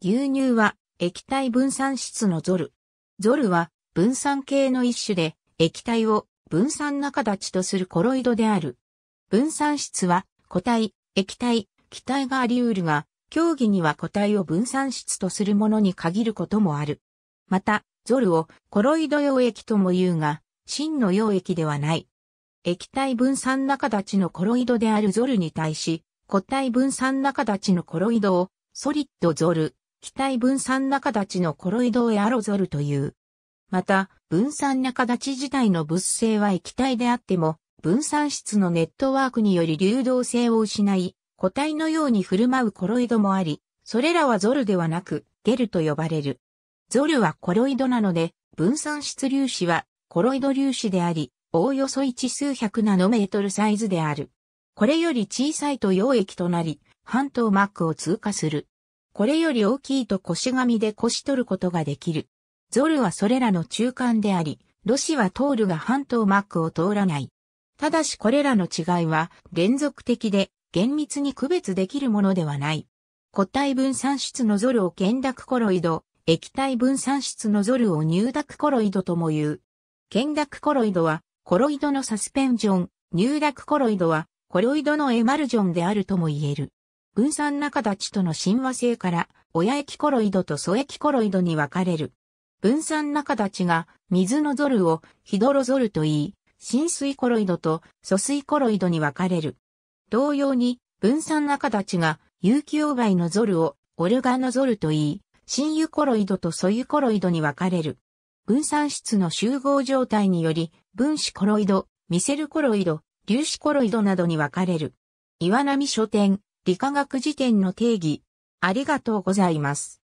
牛乳は液体分散質のゾル。ゾルは分散系の一種で液体を分散中立ちとするコロイドである。分散質は固体、液体、気体があり得るが、競技には固体を分散質とするものに限ることもある。また、ゾルをコロイド溶液とも言うが、真の溶液ではない。液体分散中立ちのコロイドであるゾルに対し、固体分散中立ちのコロイドをソリッドゾル気体分散中立ちのコロイドをエアロゾルという。また、分散中立ち自体の物性は液体であっても、分散質のネットワークにより流動性を失い、固体のように振る舞うコロイドもあり、それらはゾルではなく、ゲルと呼ばれる。ゾルはコロイドなので、分散質粒子はコロイド粒子であり、おおよそ1数百ナノメートルサイズである。これより小さいと溶液となり、半島膜を通過する。これより大きいと腰紙で腰取ることができる。ゾルはそれらの中間であり、ロシは通るが半島膜を通らない。ただしこれらの違いは連続的で厳密に区別できるものではない。固体分散質のゾルを原濁コロイド、液体分散質のゾルを入濁コロイドとも言う。原濁コロイドはコロイドのサスペンジョン、入濁コロイドはコロイドのエマルジョンであるとも言える。分散中立ちとの親和性から、親液コロイドと素液コロイドに分かれる。分散中立ちが、水のゾルをヒドロゾルと言い、浸水コロイドと疎水コロイドに分かれる。同様に、分散中立ちが、有機溶媒のゾルをオルガノゾルと言い、新油コロイドと素油コロイドに分かれる。分散質の集合状態により、分子コロイド、ミセルコロイド、粒子コロイドなどに分かれる。岩波書店、理化学辞典の定義。ありがとうございます。